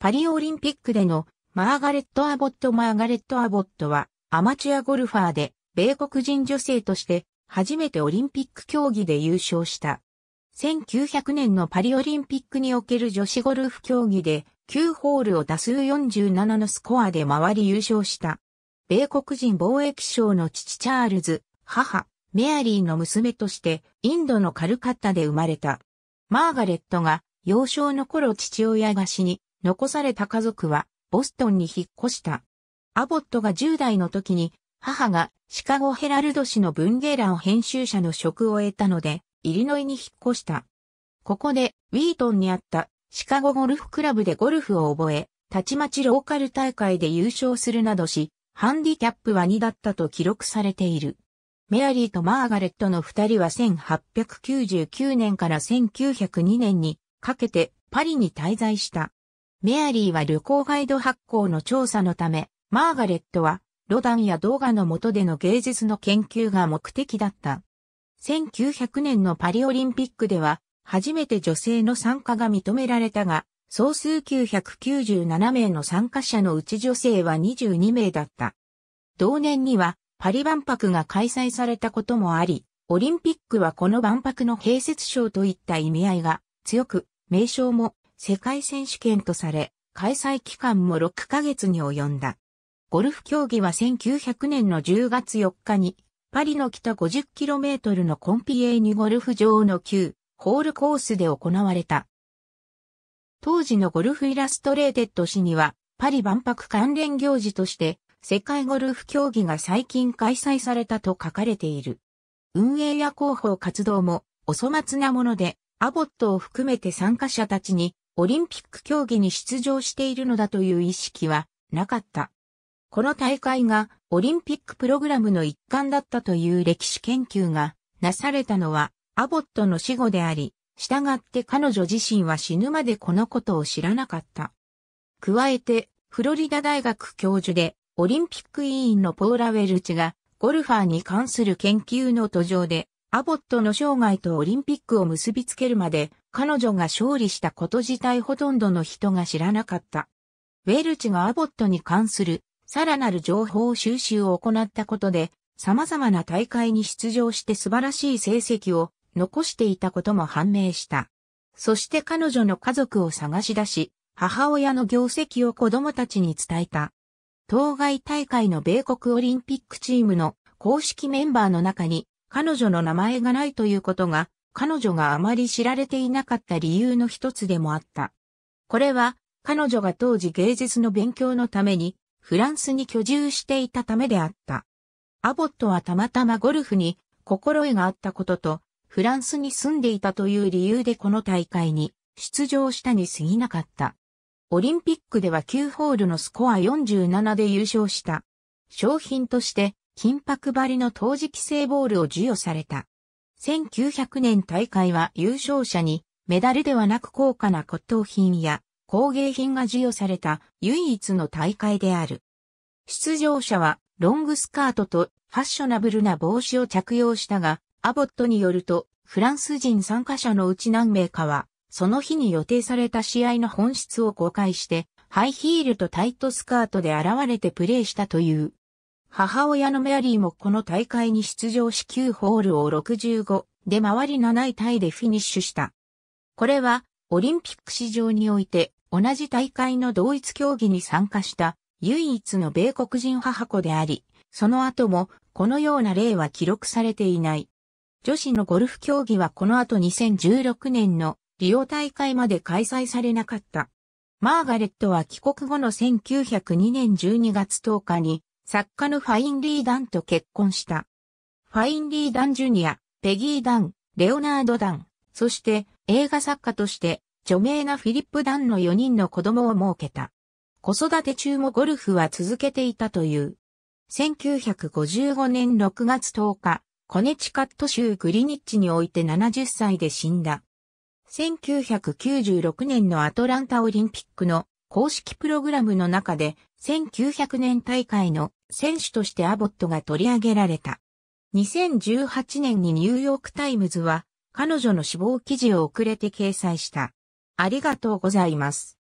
パリオリンピックでのマーガレット・アボット・マーガレット・アボットはアマチュアゴルファーで米国人女性として初めてオリンピック競技で優勝した。1900年のパリオリンピックにおける女子ゴルフ競技で9ホールを打数47のスコアで回り優勝した。米国人貿易省の父チャールズ、母、メアリーの娘としてインドのカルカッタで生まれた。マーガレットが幼少の頃父親が死に、残された家族はボストンに引っ越した。アボットが10代の時に母がシカゴヘラルド氏の文芸欄編集者の職を得たので、イリノイに引っ越した。ここでウィートンにあったシカゴゴルフクラブでゴルフを覚え、たちまちローカル大会で優勝するなどし、ハンディキャップは2だったと記録されている。メアリーとマーガレットの二人は1899年から1902年にかけてパリに滞在した。メアリーは旅行ガイド発行の調査のため、マーガレットは、ロダンや動画の下での芸術の研究が目的だった。1900年のパリオリンピックでは、初めて女性の参加が認められたが、総数997名の参加者のうち女性は22名だった。同年には、パリ万博が開催されたこともあり、オリンピックはこの万博の併設賞といった意味合いが強く、名称も世界選手権とされ、開催期間も6ヶ月に及んだ。ゴルフ競技は1900年の10月4日に、パリの北 50km のコンピエーニゴルフ場の旧ホールコースで行われた。当時のゴルフイラストレーテッド誌には、パリ万博関連行事として、世界ゴルフ競技が最近開催されたと書かれている。運営や広報活動もお粗末なもので、アボットを含めて参加者たちにオリンピック競技に出場しているのだという意識はなかった。この大会がオリンピックプログラムの一環だったという歴史研究がなされたのはアボットの死後であり、従って彼女自身は死ぬまでこのことを知らなかった。加えて、フロリダ大学教授でオリンピック委員のポーラ・ウェルチがゴルファーに関する研究の途上でアボットの生涯とオリンピックを結びつけるまで、彼女が勝利したこと自体ほとんどの人が知らなかった。ウェルチがアボットに関するさらなる情報収集を行ったことで、様々な大会に出場して素晴らしい成績を残していたことも判明した。そして彼女の家族を探し出し、母親の業績を子供たちに伝えた。当該大会の米国オリンピックチームの公式メンバーの中に彼女の名前がないということが、彼女があまり知られていなかった理由の一つでもあった。これは、彼女が当時芸術の勉強のために、フランスに居住していたためであった。アボットはたまたまゴルフに心得があったことと、フランスに住んでいたという理由でこの大会に出場したに過ぎなかった。オリンピックでは9ホールのスコア47で優勝した。商品として金箔張りの陶磁器製ボールを授与された。1900年大会は優勝者にメダルではなく高価な骨董品や工芸品が授与された唯一の大会である。出場者はロングスカートとファッショナブルな帽子を着用したが、アボットによるとフランス人参加者のうち何名かは、その日に予定された試合の本質を公開して、ハイヒールとタイトスカートで現れてプレーしたという。母親のメアリーもこの大会に出場し9ホールを65で回り7位タイでフィニッシュした。これはオリンピック史上において同じ大会の同一競技に参加した唯一の米国人母子であり、その後もこのような例は記録されていない。女子のゴルフ競技はこの後2016年のリオ大会まで開催されなかった。マーガレットは帰国後の1902年12月10日に作家のファインリー・ダンと結婚した。ファインリー・ダン・ジュニア、ペギー・ダン、レオナード・ダン、そして映画作家として著名なフィリップ・ダンの4人の子供を設けた。子育て中もゴルフは続けていたという。1955年6月10日、コネチカット州グリニッチにおいて70歳で死んだ。1996年のアトランタオリンピックの公式プログラムの中で1900年大会の選手としてアボットが取り上げられた。2018年にニューヨークタイムズは彼女の死亡記事を遅れて掲載した。ありがとうございます。